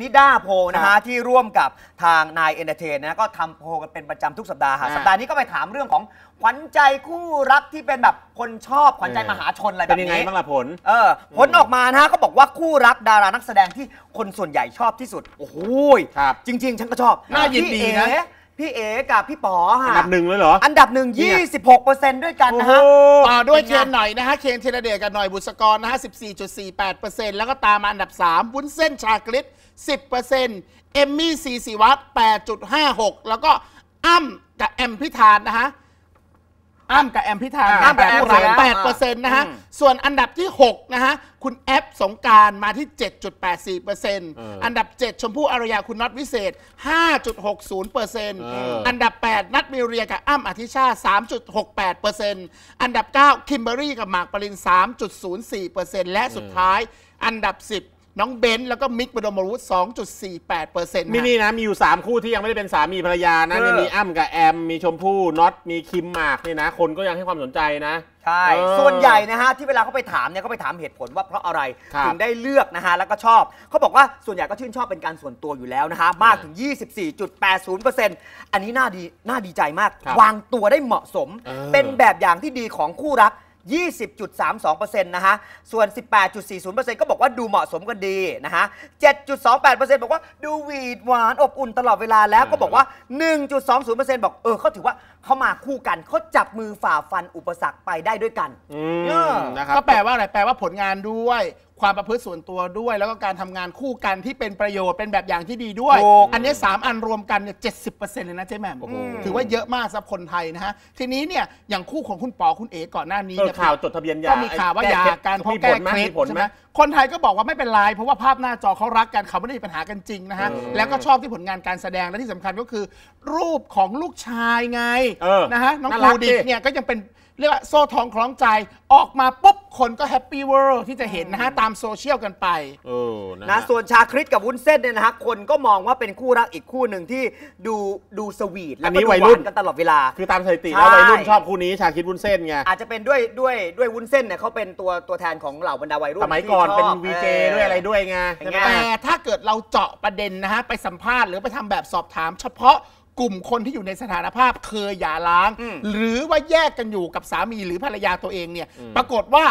นิด้าโพนะฮะที่ร่วมกับทางนายเอนเตอร์เทนนะ ก็ทำโพกันเป็นประจำทุกสัปดาห์ฮะสัปดาห์นี้ก็ไปถามเรื่องของขวัญใจคู่รักที่เป็นแบบคนชอบขวัญใจมหาชนอะไรแบบนี้เป็นยังไงบ้างล่ะผลเออผลออกมานะฮะก็บอกว่าคู่รักดารานักแสดงที่คนส่วนใหญ่ชอบที่สุด โอ้โหครับจริง ๆ ฉันก็ชอบ น่ายินดีนะพี่เอ๋กับพี่ป๋อฮะอันดับหนึ่งเลยเหรอ อันดับหนึ่ง26%ด้วยกันนะฮะต่อด้วยเงคนหน่อยนะฮะ เคนเทนเดกับหน่อยบุษกรนะฮะ 14.48%แล้วก็ตามมาอันดับ3วุ้นเส้นชากริต 10%เอมมี่ซีสีวัต8.56 แล้วก็อ้ำกับแอมพิธานนะฮะอ้ำกับแอมพิธานอ้ำกับแอมพิธาแปดเปอร์เซ็นต์นะฮะ ส่วนอันดับที่6นะฮะ คุณแอปสงการมาที่ 7.84เปอร์เซ็นต์อันดับ 7 ชมพู่อารยาคุณน็อตวิเศษ 5.60เปอร์เซ็นต์อันดับ 8 นัทมิเรียกับอ้ำอธิชา3.68เปอร์เซ็นต์อันดับ 9 คิมเบอรี่กับหมากปริน3.04เปอร์เซ็นต์และสุดท้ายอันดับ 10น้องเบนซ์แล้วก็มิกบดมรุฒ2.48%มินี่นะมีอยู่3คู่ที่ยังไม่ได้เป็นสามีภรรยานะมีอ้ำกับแอม มีชมพู่น็อตมีคิมมากนี่นะ คนก็ยังให้ความสนใจนะใช่ ส่วนใหญ่นะฮะที่เวลาเขาไปถามเนี่ยเขาไปถามเหตุผลว่าเพราะอะไร ถึงได้เลือกนะฮะแล้วก็ชอบเขาบอกว่าส่วนใหญ่ก็ชื่นชอบเป็นการส่วนตัวอยู่แล้วนะฮะมากถึง 24.80%อันนี้น่าดีน่าดีใจมาก วางตัวได้เหมาะสม เป็นแบบอย่างที่ดีของคู่รัก20.32%นะฮะส่วน 18.40%ก็บอกว่าดูเหมาะสมกันดีนะฮะ7.28%บอกว่าดูหวีดหวานอบอุ่นตลอดเวลาแล้วก็บอกว่า 1.20%บอกเออเขาถือว่าเขามาคู่กันเขาจับมือฝ่าฟันอุปสรรคไปได้ด้วยกัน อืมนะครับ ก็แปลว่าอะไรแปลว่าผลงานด้วยความประพฤติส่วนตัวด้วยแล้วก็การทำงานคู่กันที่เป็นประโยชน์เป็นแบบอย่างที่ดีด้วย อันนี้ 3 อันรวมกันเนี่ยเจ็เลยนะเจ๊แหม่มถือว่าเยอะมากสำหรับคนไทยนะฮะ ทีนี้เนี่ยอย่างคู่ของคุณปอคุณเอ๋ก่อนหน้านี้ข่าวจดทะเบียนยาก็มีข่าวว่ายาการเพราะมแก้เคล็ดใช่ไหมคนไทยก็บอกว่าไม่เป็นไรเพราะว่าภาพหน้าจอเขารักกันเขาไม่ได้มีปัญหากันจริงนะฮะ แล้วก็ชอบที่ผลงานการแสดงและที่สำคัญก็คือ รูปของลูกชายไงนะฮะน้องนรูดิดิเนี่ยก็ยังเป็นเรียกว่าโซ่ทองคล้องใจออกมาปุ๊บคนก็แฮปปี้เวิลด์ที่จะเห็นนะฮะตามโซเชียลกันไปนะนะ ส่วนชาคริสกับวุ้นเส้นเนี่ยนะฮะคนก็มองว่าเป็นคู่รักอีกคู่หนึ่งที่ดูดูสวีท แล้วก็ดูหวานกันตลอดเวลา คือตามสถิติแล้ววัยรุ่นชอบคู่นี้ชาคริสวุ้นเส้นไง อาจจะเป็นด้วยด้วยด้วยวุ้นเส้นเนี่ยเขาเป็นตัวตัวแทนของเหล่าบรรดาวัยรุ่นสมัยก่อนเป็นวีเจด้วยอะไรด้วยไงแต่ถ้าเกิดเราเจาะประเด็นนะฮะไปสัมภาษณ์หรือไปทำแบบสอบถาม เฉพาะกลุ่มคนที่อยู่ในสถานภาพเคยหย่าร้าง หรือว่าแยกกันอยู่กับสามีหรือภรรยาตัวเองเนี่ย ปรากฏว่า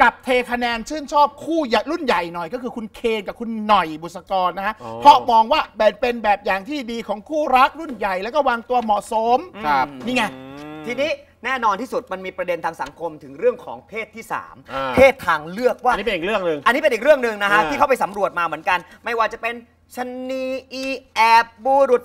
กับเทคะแนนชื่นชอบคู่รุ่นใหญ่หน่อย ก็คือคุณเคนกับคุณหน่อยบุษกรนะฮะ เพราะมองว่าแบเป็นแบบอย่างที่ดีของคู่รักรุ่นใหญ่แล้วก็วางตัวเหมาะสมครับนี่ไงทีนี้แน่นอนที่สุดมันมีประเด็นทางสังคมถึงเรื่องของเพศที่ 3 เพศทางเลือกว่า อันนี้เป็นอีกเรื่องหนึ่งอันนี้เป็นอีกเรื่องหนึ่งนะฮะที่เขาไปสำรวจมาเหมือนกัน ไม่ว่าจะเป็นชนีอีแอบบูรุษ